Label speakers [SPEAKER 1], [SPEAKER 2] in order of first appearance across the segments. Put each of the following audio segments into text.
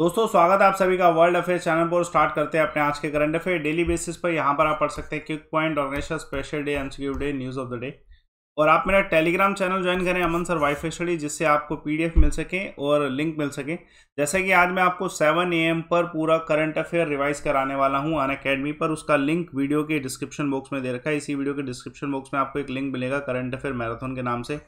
[SPEAKER 1] दोस्तों स्वागत है आप सभी का वर्ल्ड अफेयर चैनल पर स्टार्ट करते हैं अपने आज के करंट अफेयर डेली बेसिस पर यहाँ पर आप पढ़ सकते हैं क्विक पॉइंट और national special day MCQ day news of the day और आप मेरा टेलीग्राम चैनल ज्वाइन करें अमन सर वाई स्टडी जिससे आपको पीडीएफ मिल सके और लिंक मिल सके जैसे कि आज मैं आपको 7 एएम पर पूरा करंट अफेयर रिवाइज कराने वाला हूं अन अकेडमी पर उसका लिंक वीडियो के डिस्क्रिप्शन बॉक्स में दे रखा है इसी वीडियो के डिस्क्रिप्शन बॉक्स में आपको एक लिंक मिलेगा करंट अफेयर मैराथन के नाम से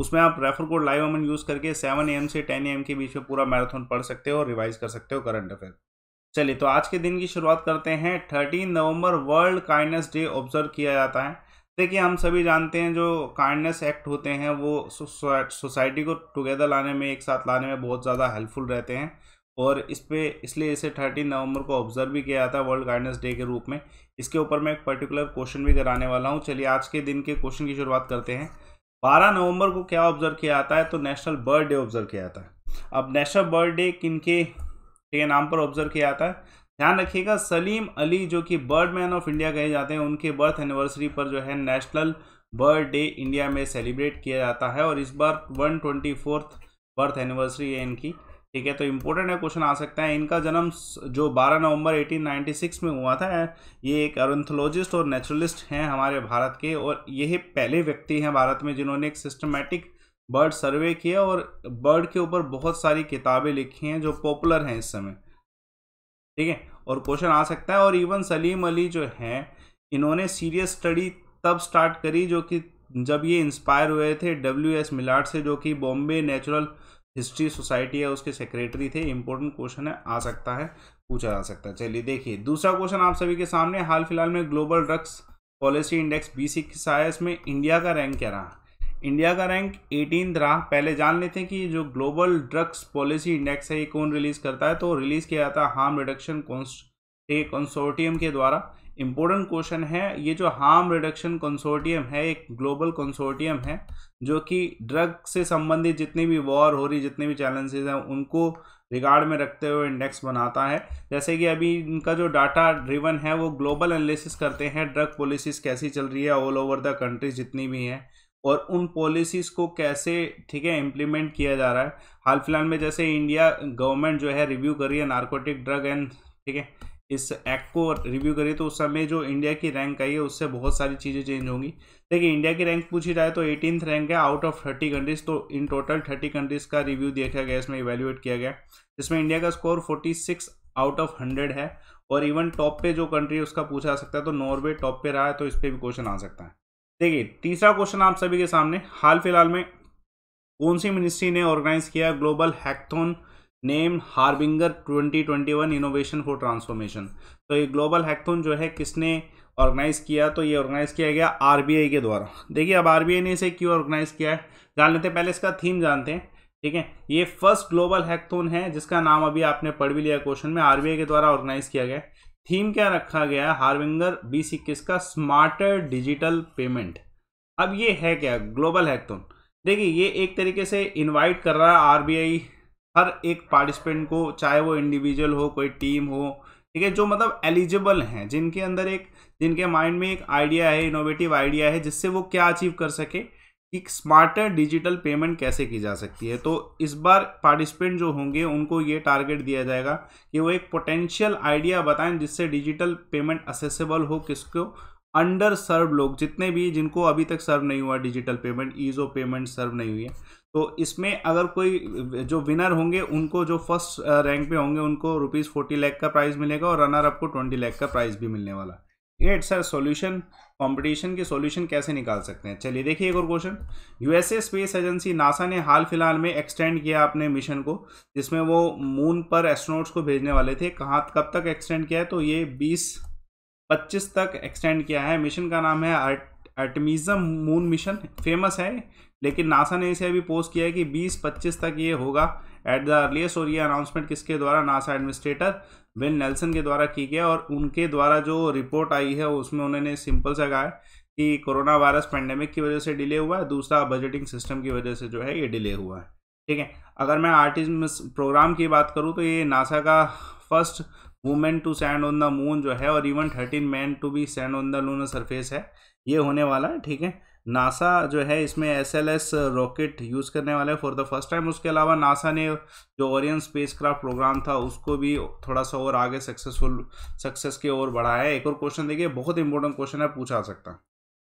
[SPEAKER 1] उसमें आप refer code live Aman use करके सेवन एम से टेन एम के बीच में पूरा मैराथन पढ़ सकते हो और रिवाइज कर सकते हो करंट अफेयर चलिए तो आज के दिन की शुरुआत करते हैं thirteen November world kindness day observe किया जाता है देखिए हम सभी जानते हैं जो काइंडनेस एक्ट होते हैं वो सोसाइटी को टुगेदर लाने में एक साथ लाने में बहुत ज़्यादा हेल्पफुल रहते हैं और इस पर इसलिए इसे थर्टीन नवंबर को ऑब्जर्व भी किया जाता है वर्ल्ड काइंडनेस डे के रूप में इसके ऊपर मैं एक पर्टिकुलर क्वेश्चन भी कराने वाला हूँ चलिए आज के दिन के क्वेश्चन की शुरुआत करते हैं 12 नवंबर को क्या ऑब्जर्व किया जाता है तो नेशनल बर्थ डे ऑब्जर्व किया जाता है अब नेशनल बर्थ डे किन के के नाम पर ऑब्जर्व किया जाता है ध्यान रखिएगा सलीम अली जो कि बर्ड मैन ऑफ इंडिया कहे जाते हैं उनके बर्थ एनिवर्सरी पर जो है नेशनल बर्थ डे इंडिया में सेलिब्रेट किया जाता है और इस बार one twenty fourth birth anniversary है इनकी ठीक है तो इम्पोर्टेंट है क्वेश्चन आ सकता है इनका जन्म जो 12 नवंबर 1896 में हुआ था ये एक अरुंथोलॉजिस्ट और नेचुरलिस्ट हैं हमारे भारत के और ये पहले व्यक्ति हैं भारत में जिन्होंने एक सिस्टमेटिक बर्ड सर्वे किया और बर्ड के ऊपर बहुत सारी किताबें लिखी हैं जो पॉपुलर हैं इस समय ठीक है और क्वेश्चन आ सकता है और इवन सलीम अली जो हैं इन्होंने सीरियस स्टडी तब स्टार्ट करी जो कि जब ये इंस्पायर हुए थे डब्ल्यू एस मिलाट से जो कि बॉम्बे नेचुरल हिस्ट्री सोसाइटी है उसके सेक्रेटरी थे इंपॉर्टेंट क्वेश्चन है आ सकता है पूछा जा सकता है चलिए देखिए दूसरा क्वेश्चन आप सभी के सामने हाल फिलहाल में global drugs policy index B six आया इसमें इंडिया का रैंक क्या रहा इंडिया का रैंक एटीन रहा पहले जान लेते हैं कि जो ग्लोबल ड्रग्स पॉलिसी इंडेक्स है ये कौन रिलीज़ करता है तो रिलीज़ किया जाता है हार्म रिडक्शन कॉन्स कंसोर्टियम के द्वारा इम्पोर्टेंट क्वेश्चन है ये जो हार्म रिडक्शन कंसोर्टियम है एक ग्लोबल कंसोर्टियम है जो कि ड्रग से संबंधित जितनी भी वॉर हो रही जितने भी चैलेंजेस हैं उनको रिगार्ड में रखते हुए इंडेक्स बनाता है जैसे कि अभी इनका जो डाटा ड्रिवन है वो ग्लोबल एनालिसिस करते हैं ड्रग पॉलिसीज़ कैसी चल रही है ऑल ओवर द कंट्रीज जितनी भी हैं और उन पॉलिसीज़ को कैसे ठीक है इम्प्लीमेंट किया जा रहा है हाल फिलहाल में जैसे इंडिया गवर्नमेंट जो है रिव्यू कर रही है नार्कोटिक ड्रग एंड ठीक है इस एक्ट को रिव्यू करिए तो उस समय जो इंडिया की रैंक आई है उससे बहुत सारी चीज़ें चेंज होंगी देखिए इंडिया की रैंक पूछी जाए तो एटीनथ रैंक है आउट ऑफ थर्टी कंट्रीज तो इन टोटल थर्टी कंट्रीज का रिव्यू देखा गया इसमें इवेल्युएट किया गया इसमें इंडिया का score forty six out of hundred है और इवन टॉप पे जो कंट्री है उसका पूछा जा सकता है तो नॉर्वे टॉप पे रहा है तो इस पर भी क्वेश्चन आ सकता है देखिए तीसरा क्वेश्चन आप सभी के सामने हाल फिलहाल में कौन सी मिनिस्ट्री ने ऑर्गेनाइज किया global hackathon name harbinger 2021 innovation for transformation तो ये ग्लोबल हैकथोन जो है किसने ऑर्गेनाइज़ किया तो ये ऑर्गेनाइज़ किया गया आर के द्वारा देखिए अब आर ने इसे क्यों ऑर्गेनाइज़ किया है जान लेते हैं पहले इसका थीम जानते हैं ठीक है ये फर्स्ट ग्लोबल हैकथोन है जिसका नाम अभी आपने पढ़ भी लिया क्वेश्चन में आर के द्वारा ऑर्गेनाइज़ किया गया थीम क्या रखा गया है हार्विंगर बीस इक्कीस का स्मार्टर डिजिटल पेमेंट अब ये है क्या ग्लोबल हैकथोन देखिए ये एक तरीके से इन्वाइट कर रहा है आर हर एक पार्टिसिपेंट को चाहे वो इंडिविजुअल हो कोई टीम हो ठीक है जो मतलब एलिजिबल हैं जिनके अंदर एक जिनके माइंड में एक आइडिया है इनोवेटिव आइडिया है जिससे वो क्या अचीव कर सके एक स्मार्टर डिजिटल पेमेंट कैसे की जा सकती है तो इस बार पार्टिसिपेंट जो होंगे उनको ये टारगेट दिया जाएगा कि वो एक पोटेंशियल आइडिया बताएं जिससे डिजिटल पेमेंट असेसेबल हो किसको अंडर सर्व लोग जितने भी जिनको अभी तक सर्व नहीं हुआ digital payment ease of payment serve नहीं हुई है तो इसमें अगर कोई जो विनर होंगे उनको जो फर्स्ट रैंक पे होंगे उनको रुपीज़ फोर्टी लैख का प्राइज़ मिलेगा और रनर अप को ट्वेंटी लैख का प्राइज़ भी मिलने वाला एट सर सोल्यूशन कॉम्पिटिशन के सोल्यूशन कैसे निकाल सकते हैं चलिए देखिए एक और question USA space agency NASA ने हाल फिलहाल में एक्सटेंड किया अपने मिशन को जिसमें वो मून पर एस्ट्रोनोट्स को भेजने वाले थे कहाँ कब तक एक्सटेंड किया है तो ये बीस पच्चीस तक एक्सटेंड किया है मिशन का नाम है आर्ट मून मिशन फेमस है लेकिन नासा ने इसे अभी पोस्ट किया है कि 20-25 तक ये होगा एट द अर्लीस्ट और ये अनाउंसमेंट किसके द्वारा नासा एडमिनिस्ट्रेटर विल नेल्सन के द्वारा की गया और उनके द्वारा जो रिपोर्ट आई है उसमें उन्होंने सिंपल सा कहा है कि कोरोना वायरस पैंडेमिक की वजह से डिले हुआ है दूसरा बजटिंग सिस्टम की वजह से जो है ये डिले हुआ है ठीक है अगर मैं आर्टिज प्रोग्राम की बात करूँ तो ये नासा का first women to land on the moon जो है और even thirteen man to be land on the lunar surface है ये होने वाला है ठीक है नासा जो है इसमें S L S rocket use करने वाला है फॉर द फर्स्ट टाइम उसके अलावा नासा ने जो ओरियन स्पेस क्राफ्ट प्रोग्राम था उसको भी थोड़ा सा और आगे सक्सेसफुल सक्सेस की ओर बढ़ाया है एक और क्वेश्चन देखिए बहुत इंपॉर्टेंट क्वेश्चन है पूछा सकता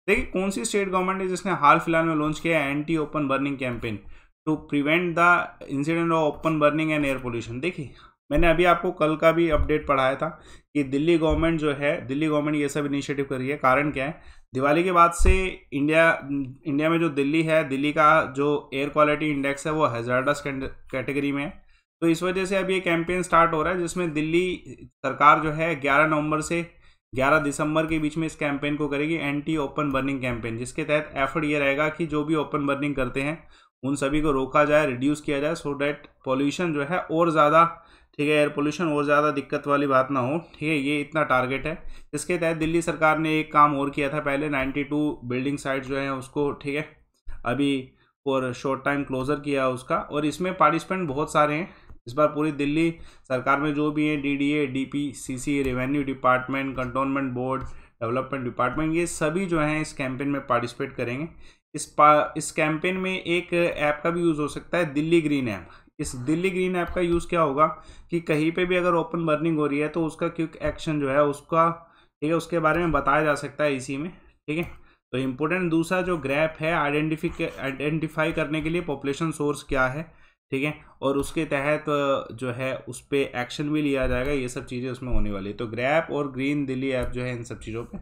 [SPEAKER 1] देखिए कौन सी स्टेट गवर्नमेंट है जिसने हाल फिलहाल में लॉन्च किया anti open burning campaign to prevent the incident of open burning and air pollution देखिए मैंने अभी आपको कल का भी अपडेट पढ़ाया था कि दिल्ली गवर्नमेंट जो है दिल्ली गवर्नमेंट ये सब इनिशिएटिव कर रही है कारण क्या है दिवाली के बाद से इंडिया इंडिया में जो दिल्ली है दिल्ली का जो एयर क्वालिटी इंडेक्स है वो हेजार्डस कैटेगरी में है तो इस वजह से अब ये कैंपेन स्टार्ट हो रहा है जिसमें दिल्ली सरकार जो है ग्यारह नवंबर से 11 दिसंबर के बीच में इस कैंपेन को करेगी एंटी ओपन बर्निंग कैंपेन जिसके तहत एफर्ट ये रहेगा कि जो भी ओपन बर्निंग करते हैं उन सभी को रोका जाए रिड्यूस किया जाए सो डैट पॉल्यूशन जो है और ज़्यादा ठीक है एयर पोल्यूशन और ज़्यादा दिक्कत वाली बात ना हो ठीक है ये इतना टारगेट है इसके तहत दिल्ली सरकार ने एक काम और किया था पहले 92 बिल्डिंग साइट जो है उसको ठीक है अभी और शॉर्ट टाइम क्लोजर किया उसका और इसमें पार्टिसिपेंट बहुत सारे हैं इस बार पूरी दिल्ली सरकार में जो भी हैं D C C revenue department cantonment board development department ये सभी जो हैं इस कैंपेन में पार्टिसिपेट करेंगे इस पा इस कैंपेन में एक ऐप का भी यूज़ हो सकता है दिल्ली ग्रीन ऐप इस दिल्ली ग्रीन ऐप का यूज़ क्या होगा कि कहीं पे भी अगर ओपन बर्निंग हो रही है तो उसका क्विक एक्शन जो है उसका ठीक है उसके बारे में बताया जा सकता है इसी में ठीक है तो इम्पोर्टेंट दूसरा जो ग्रैप है आइडेंटिफिक आइडेंटिफाई करने के लिए पॉपुलेशन सोर्स क्या है ठीक है और उसके तहत जो है उस पर एक्शन भी लिया जाएगा ये सब चीज़ें उसमें होने वाली है तो ग्रैप और ग्रीन दिल्ली ऐप जो है इन सब चीज़ों पर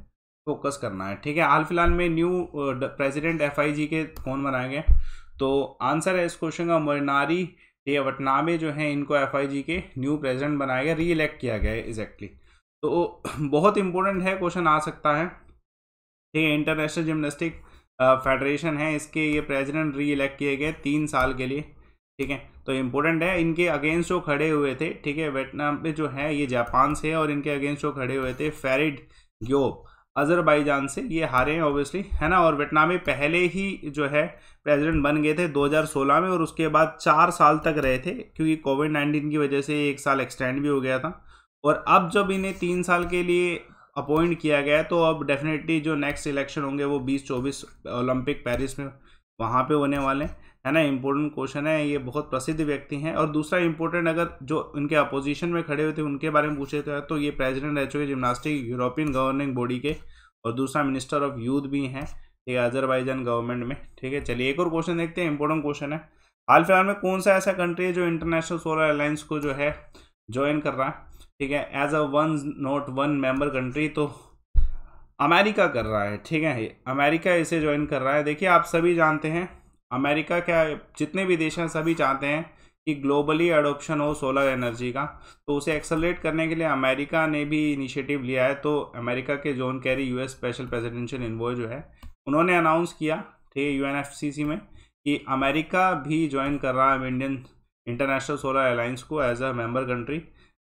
[SPEAKER 1] फोकस करना है ठीक है हाल फिलहाल में न्यू प्रेसिडेंट एफ के कौन बनाए गए तो आंसर है इस क्वेश्चन का मरनारी ये वटनामे जो हैं इनको एफ के न्यू प्रेजिडेंट बनाया गया री इलेक्ट किया गया है एग्जैक्टली तो बहुत इंपॉर्टेंट है क्वेश्चन आ सकता है ठीक है इंटरनेशनल जिमनास्टिक फेडरेशन है इसके ये प्रेसिडेंट री इलेक्ट किए गए तीन साल के लिए ठीक है तो इम्पोर्टेंट है इनके अगेंस्ट जो खड़े हुए थे ठीक है वेटनाम पे जो है ये जापान से है और इनके अगेंस्ट जो खड़े हुए थे फेरिड ग्योब अजरबैजान से ये हारे हैं ऑब्वियसली है ना और वियतनामी पहले ही जो है प्रेसिडेंट बन गए थे 2016 में और उसके बाद चार साल तक रहे थे क्योंकि कोविड 19 की वजह से एक साल एक्सटेंड भी हो गया था और अब जब इन्हें तीन साल के लिए अपॉइंट किया गया तो अब डेफिनेटली जो नेक्स्ट इलेक्शन होंगे वो बीस चौबीस ओलंपिक पेरिस में वहाँ पे होने वाले है ना इम्पोर्टेंट क्वेश्चन है ये बहुत प्रसिद्ध व्यक्ति हैं और दूसरा इम्पोर्टेंट अगर जो उनके अपोजिशन में खड़े हुए थे उनके बारे में पूछे तो, तो ये प्रेसिडेंट रह चुके जिमनास्टिक यूरोपियन गवर्निंग बॉडी के और दूसरा मिनिस्टर ऑफ यूथ भी हैं ठीक है अजरबैजान गवर्नमेंट में ठीक है चलिए एक और क्वेश्चन देखते हैं इंपॉर्टेंट क्वेश्चन है हाल फिलहाल में कौन सा ऐसा कंट्री है जो इंटरनेशनल सोलर अलायंस को जो है ज्वाइन कर रहा है ठीक है as a one not one member country तो अमेरिका कर रहा है ठीक है अमेरिका इसे ज्वाइन कर रहा है देखिए आप सभी जानते हैं अमेरिका क्या जितने भी देश हैं सभी चाहते हैं कि ग्लोबली एडोप्शन हो सोलर एनर्जी का तो उसे एक्सलरेट करने के लिए अमेरिका ने भी इनिशिएटिव लिया है तो अमेरिका के John Kerry US special presidential envoy जो है उन्होंने अनाउंस किया ठीक है यू में कि अमेरिका भी ज्वाइन कर रहा है इंडियन इंटरनेशनल सोलर अलाइंस को एज अ मेंबर कंट्री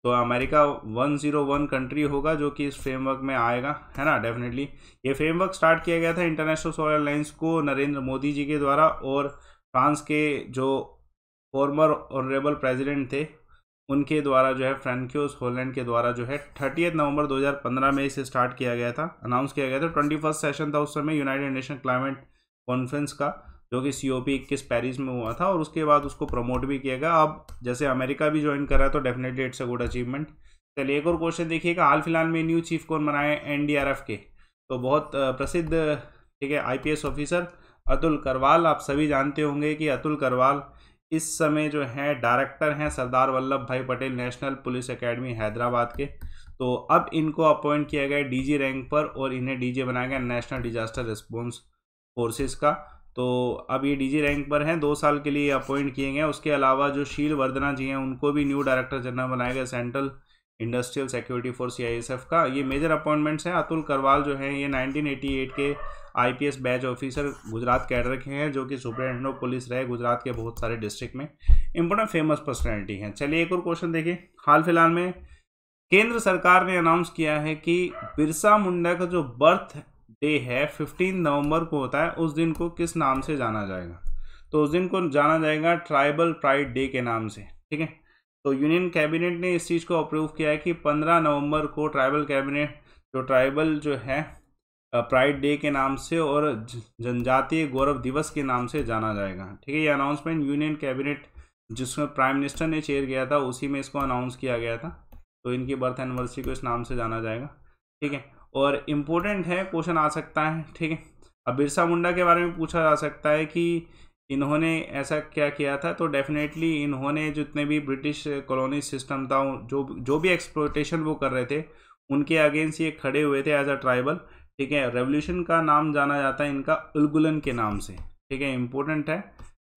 [SPEAKER 1] तो अमेरिका 101 कंट्री होगा जो कि इस फ्रेमवर्क में आएगा है ना डेफिनेटली ये फ्रेमवर्क स्टार्ट किया गया था इंटरनेशनल सोलर लाइन्स को नरेंद्र मोदी जी के द्वारा और फ्रांस के जो फॉर्मर ऑनरेबल प्रेसिडेंट थे उनके द्वारा जो है फ्रेंक्योस होलैंड के द्वारा जो है थर्टी नवंबर 2015 में इसे स्टार्ट किया गया था अनाउंस किया गया था ट्वेंटी सेशन था उस समय यूनाइटेड नेशन क्लाइमेट कॉन्फ्रेंस का जो कि सी ओ पी इक्कीस पैरिस में हुआ था और उसके बाद उसको प्रमोट भी किया गया अब जैसे अमेरिका भी ज्वाइन करा तो definitely it's a good achievement चलिए एक और क्वेश्चन देखिएगा हाल फिलहाल में न्यू चीफ कौन बनाए एन डी आर एफ के तो बहुत प्रसिद्ध ठीक है I P S officer Atul Karwal आप सभी जानते होंगे कि अतुल करवाल इस समय जो है डायरेक्टर हैं Sardar Vallabh Bhai Patel national police academy Hyderabad के तो अब इनको अपॉइंट किया गया डीजी रैंक पर और इन्हें डीजे बनाया गया नेशनल डिजास्टर रिस्पॉन्स फोर्सेस का तो अब ये डीजी रैंक पर हैं दो साल के लिए अपॉइंट किए गए उसके अलावा जो शील वर्धना जी हैं उनको भी न्यू डायरेक्टर जनरल बनाया गया central industrial security force CISF का ये मेजर अपॉइंटमेंट्स हैं अतुल करवाल जो हैं ये 1988 के IPS batch officer Gujarat cadre के हैं जो कि सुप्रिटेंडेंट ऑफ पुलिस रहे गुजरात के बहुत सारे डिस्ट्रिक्ट में इम्पोर्टेंट फेमस पर्सनैलिटी हैं चलिए एक और क्वेश्चन देखिए हाल फिलहाल में केंद्र सरकार ने अनाउंस किया है कि बिरसा मुंडा का जो बर्थ डे है फिफ्टीन नवंबर को होता है उस दिन को किस नाम से जाना जाएगा तो उस दिन को जाना जाएगा ट्राइबल प्राइड डे के नाम से ठीक है तो यूनियन कैबिनेट ने इस चीज़ को अप्रूव किया है कि पंद्रह नवंबर को ट्राइबल कैबिनेट जो ट्राइबल जो है प्राइड डे के नाम से और जनजातीय गौरव दिवस के नाम से जाना जाएगा ठीक है ये अनाउंसमेंट यूनियन कैबिनेट जिसमें प्राइम मिनिस्टर ने चेयर किया था उसी में इसको अनाउंस किया गया था तो इनकी बर्थ एनिवर्सरी को इस नाम से जाना जाएगा ठीक है और इम्पोर्टेंट है क्वेश्चन आ सकता है ठीक है अब बिरसा मुंडा के बारे में पूछा जा सकता है कि इन्होंने ऐसा क्या किया था तो डेफिनेटली इन्होंने जितने भी ब्रिटिश कॉलोनी सिस्टम था जो जो भी एक्सप्लोटेशन वो कर रहे थे उनके अगेंस्ट ये खड़े हुए थे एज अ ट्राइबल ठीक है रेवोल्यूशन का नाम जाना जाता है इनका उलगुलन के नाम से ठीक है इम्पोर्टेंट है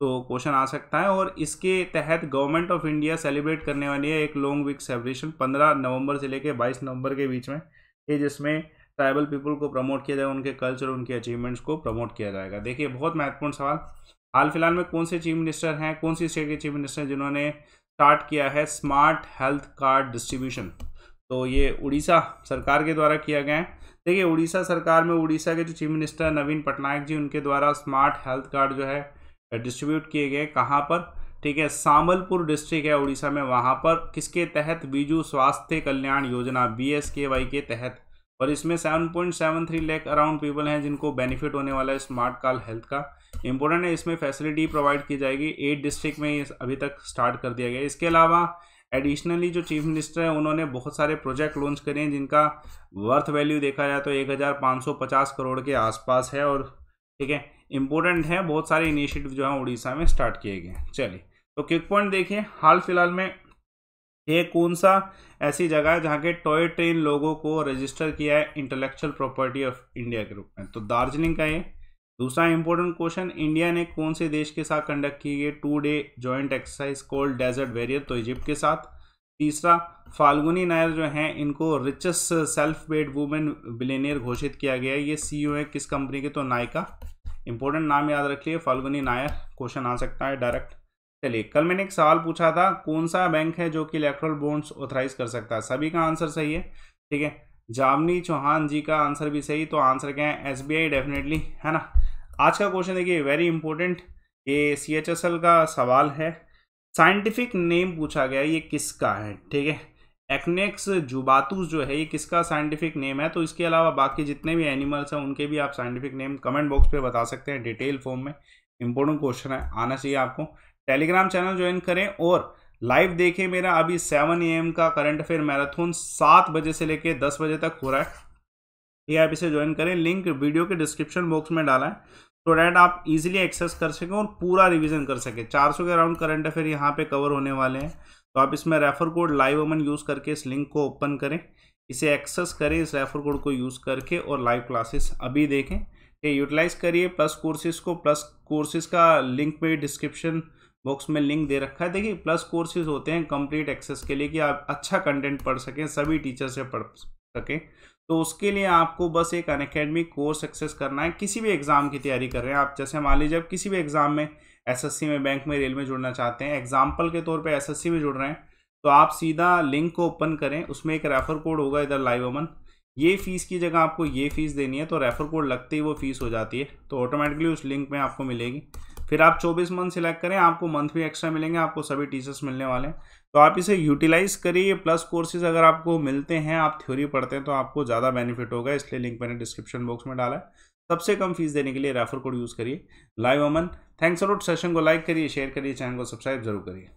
[SPEAKER 1] तो क्वेश्चन आ सकता है और इसके तहत गवर्नमेंट ऑफ इंडिया सेलिब्रेट करने वाली है एक लॉन्ग वीक सेलिब्रेशन 15 नवंबर से लेकर 22 नवंबर के बीच में कि जिसमें ट्राइबल पीपल को प्रमोट किया जाएगा उनके कल्चर उनके अचीवमेंट्स को प्रमोट किया जाएगा देखिए बहुत महत्वपूर्ण सवाल हाल फिलहाल में कौन से चीफ मिनिस्टर हैं कौन सी स्टेट के चीफ मिनिस्टर जिन्होंने स्टार्ट किया है स्मार्ट हेल्थ कार्ड डिस्ट्रीब्यूशन तो ये उड़ीसा सरकार के द्वारा किया गया है देखिए उड़ीसा सरकार में उड़ीसा के जो चीफ मिनिस्टर नवीन पटनायक जी उनके द्वारा स्मार्ट हेल्थ कार्ड जो है डिस्ट्रीब्यूट किए गए कहाँ पर ठीक है सामलपुर डिस्ट्रिक्ट है उड़ीसा में वहाँ पर किसके तहत बीजू स्वास्थ्य कल्याण योजना बी एस के वाई के तहत और इसमें seven point seven three lakh around people हैं जिनको बेनिफिट होने वाला है स्मार्ट कार्ड हेल्थ का इंपॉर्टेंट है इसमें फैसिलिटी प्रोवाइड की जाएगी एट डिस्ट्रिक्ट में अभी तक स्टार्ट कर दिया गया इसके अलावा एडिशनली जो चीफ मिनिस्टर हैं उन्होंने बहुत सारे प्रोजेक्ट लॉन्च करे हैं जिनका वर्थ वैल्यू देखा जाए तो पचास करोड़ के आसपास है और ठीक है इम्पोर्टेंट है बहुत सारे इनिशिएटिव जो हैं उड़ीसा में स्टार्ट किए गए हैं चलिए तो क्विक पॉइंट देखिए हाल फिलहाल में ये कौन सा ऐसी जगह है जहाँ के टॉय ट्रेन लोगों को रजिस्टर किया है इंटेलेक्चुअल प्रॉपर्टी ऑफ इंडिया के रूप में तो दार्जिलिंग का ये दूसरा इंपॉर्टेंट क्वेश्चन इंडिया ने कौन से देश के साथ कंडक्ट की गई two day joint exercise cold desert warrior तो इजिप्ट के साथ तीसरा फाल्गुनी नायर जो हैं इनको richest self made women billionaire घोषित किया गया है ये ओ e है किस कंपनी के तो नायका इंपॉर्टेंट नाम याद रखिए फाल्गुनी नायर क्वेश्चन आ सकता है डायरेक्ट चलिए कल मैंने एक सवाल पूछा था कौन सा बैंक है जो कि इलेक्ट्रल बॉन्ड्स ऑथराइज कर सकता है सभी का आंसर सही है ठीक है जामनी चौहान जी का आंसर भी सही तो आंसर क्या है एस डेफिनेटली है ना आज का क्वेश्चन देखिए वेरी इंपॉर्टेंट ये सी का सवाल है साइंटिफिक नेम पूछा गया ये किसका है ठीक है एक्नेक्स जुबातूस जो है ये किसका साइंटिफिक नेम है तो इसके अलावा बाकी जितने भी एनिमल्स हैं उनके भी आप साइंटिफिक नेम कमेंट बॉक्स पे बता सकते हैं डिटेल फॉर्म में इंपॉर्टेंट क्वेश्चन है आना चाहिए आपको टेलीग्राम चैनल ज्वाइन करें और लाइव देखें मेरा अभी सेवन ए का करंट अफेयर मैराथन सात बजे से लेकर दस बजे तक हो रहा है ये आप इसे ज्वाइन करें लिंक वीडियो के डिस्क्रिप्शन बॉक्स में डाला है तो डैट आप इजीली एक्सेस कर सकें और पूरा रिवीजन कर सकें 400 के अराउंड करंट अफेयर यहाँ पे कवर होने वाले हैं तो आप इसमें refer code live Aman use करके इस लिंक को ओपन करें इसे एक्सेस करें इस रेफर कोड को यूज़ करके और लाइव क्लासेस अभी देखें है यूटिलाइज़ करिए प्लस कोर्सेज को प्लस कोर्सेज का लिंक में डिस्क्रिप्शन बॉक्स में लिंक दे रखा है देखिए प्लस कोर्सेज होते हैं कंप्लीट एक्सेस के लिए कि आप अच्छा कंटेंट पढ़ सकें सभी टीचर से पढ़ सकें तो उसके लिए आपको बस एक अनकेडमिक कोर्स एक्सेस करना है किसी भी एग्ज़ाम की तैयारी कर रहे हैं आप जैसे मान लीजिए आप किसी भी एग्ज़ाम में एसएससी में बैंक में रेल में जुड़ना चाहते हैं एग्जाम्पल के तौर पर एस में जुड़ रहे हैं तो आप सीधा लिंक को ओपन करें उसमें एक रेफर कोड होगा इधर लाइव अमन ये फ़ीस की जगह आपको ये फ़ीस देनी है तो रेफ़र कोड लगते ही वो फ़ीस हो जाती है तो ऑटोमेटिकली उस लिंक में आपको मिलेगी फिर आप 24 मंथ सिलेक्ट करें आपको मंथ भी एक्स्ट्रा मिलेंगे आपको सभी टीचर्स मिलने वाले हैं तो आप इसे यूटिलाइज़ करिए प्लस कोर्सेज अगर आपको मिलते हैं आप थ्योरी पढ़ते हैं तो आपको ज़्यादा बेनिफिट होगा इसलिए लिंक मैंने डिस्क्रिप्शन बॉक्स में डाला है सबसे कम फीस देने के लिए रेफर कोड यूज़ करिए live Aman thanks a lot session को लाइक करिए शेयर करिए चैनल को सब्सक्राइब जरूर करिए